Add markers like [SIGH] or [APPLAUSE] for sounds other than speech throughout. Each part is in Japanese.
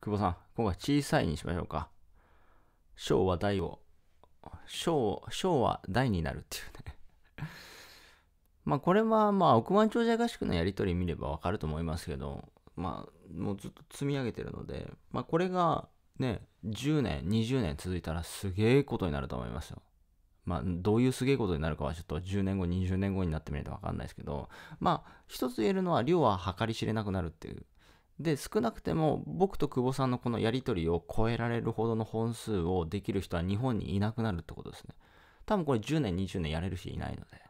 久保さん、今回小さいにしましょうか。小は大を。小、小は大になるっていうね [LAUGHS] まあこれはまあ億万長者合宿のやり取り見ればわかると思いますけど、まあもうずっと積み上げてるので、まあこれがね、10年、20年続いたらすげえことになると思いますよ。まあ、どういうすげえことになるかはちょっと10年後、20年後になってみないと分かんないですけど、まあ、一つ言えるのは量は計り知れなくなるっていうで、少なくても僕と久保さんのこのやり取りを超えられるほどの本数をできる人は日本にいなくなるってことですね。多分これ10年、20年やれる人いないので。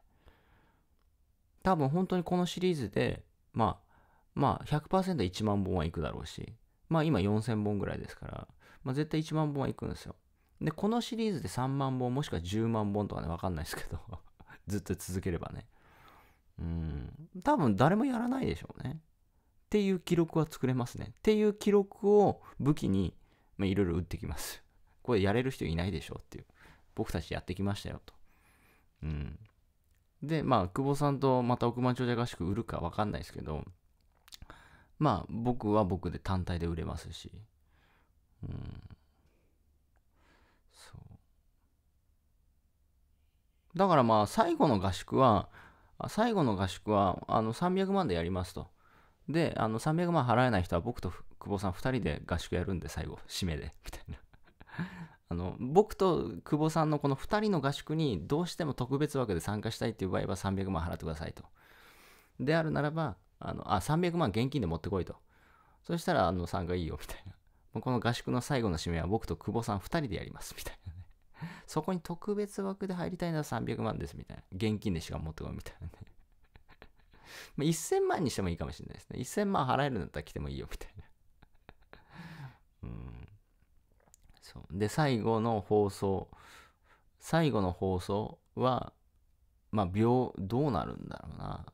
多分本当にこのシリーズで、まあ、まあ 100%1 万本はいくだろうし、まあ今4000本ぐらいですから、まあ絶対1万本はいくんですよ。で、このシリーズで3万本もしくは10万本とかね、わかんないですけど [LAUGHS] ずっと続ければね。うん、多分誰もやらないでしょうね。っていう記録は作れますね。っていう記録を武器に、まいろいろ打ってきます。[LAUGHS] これやれる人いないでしょっていう。僕たちやってきましたよと。うん。で、まあ、久保さんとまた億万長者合宿売るかわかんないですけど、まあ、僕は僕で単体で売れますし、うん。そう。だからまあ、最後の合宿は、最後の合宿は、あの、300万でやりますと。で、あの、300万払えない人は僕と久保さん2人で合宿やるんで、最後、締めで、[LAUGHS] みたいな。あの、僕と久保さんのこの2人の合宿にどうしても特別枠で参加したいっていう場合は300万払ってくださいと。であるならば、あの、あ、300万現金で持ってこいと。そしたら、あの、参加いいよ、みたいな。この合宿の最後の締めは僕と久保さん2人でやります、みたいなね。そこに特別枠で入りたいのは300万です、みたいな。現金でしか持ってこい、みたいなね。まあ、1000万にしてもいいかもしれないですね。1000万払えるんだったら来てもいいよ、みたいな。[LAUGHS] うん。そう。で、最後の放送。最後の放送は、まあ、秒、どうなるんだろうな。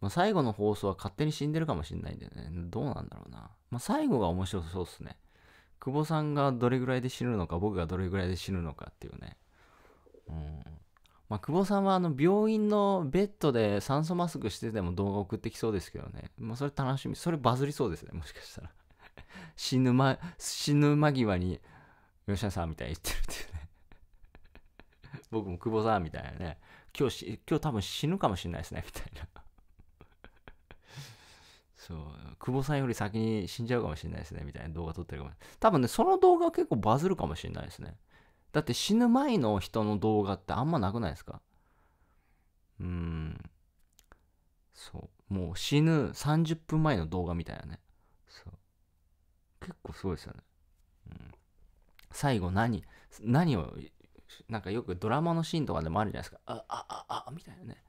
まあ、最後の放送は勝手に死んでるかもしれないんでね。どうなんだろうな。まあ、最後が面白そうっすね。久保さんがどれぐらいで死ぬのか、僕がどれぐらいで死ぬのかっていうね。うん。まあ、久保さんはあの病院のベッドで酸素マスクしてても動画送ってきそうですけどね。まあ、それ楽しみ。それバズりそうですね、もしかしたら。[LAUGHS] 死ぬま、死ぬ間際に、吉田さんみたいに言ってるっていうね。[LAUGHS] 僕も久保さんみたいなね。今日し、今日多分死ぬかもしれないですね、みたいな。[LAUGHS] そう、久保さんより先に死んじゃうかもしれないですね、みたいな動画撮ってるかも多分ね、その動画結構バズるかもしれないですね。だって死ぬ前の人の動画ってあんまなくないですかうーん。そう。もう死ぬ30分前の動画みたいなね。そう。結構すごいですよね。うん、最後何、何を、なんかよくドラマのシーンとかでもあるじゃないですか。あ、あ、あ、あ、みたいなね。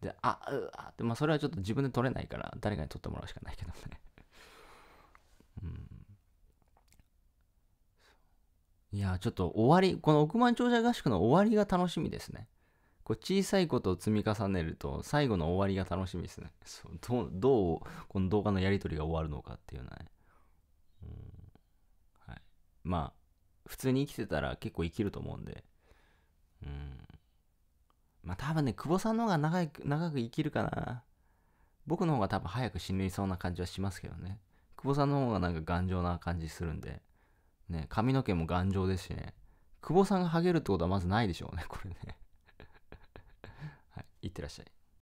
で、あ、う、あって、まあそれはちょっと自分で撮れないから、誰かに撮ってもらうしかないけどね。いやちょっと終わりこの億万長者合宿の終わりが楽しみですねこう小さいことを積み重ねると最後の終わりが楽しみですねそうどうどうこの動画のやり取りが終わるのかっていうのはね、うんはい、まあ普通に生きてたら結構生きると思うんでうんまあ多分ね久保さんの方が長く長く生きるかな僕の方が多分早く死ぬそうな感じはしますけどね久保さんの方がなんか頑丈な感じするんでね、髪の毛も頑丈ですしね。久保さんがハゲるってことはまずないでしょうね、これね。はい、いってらっしゃい。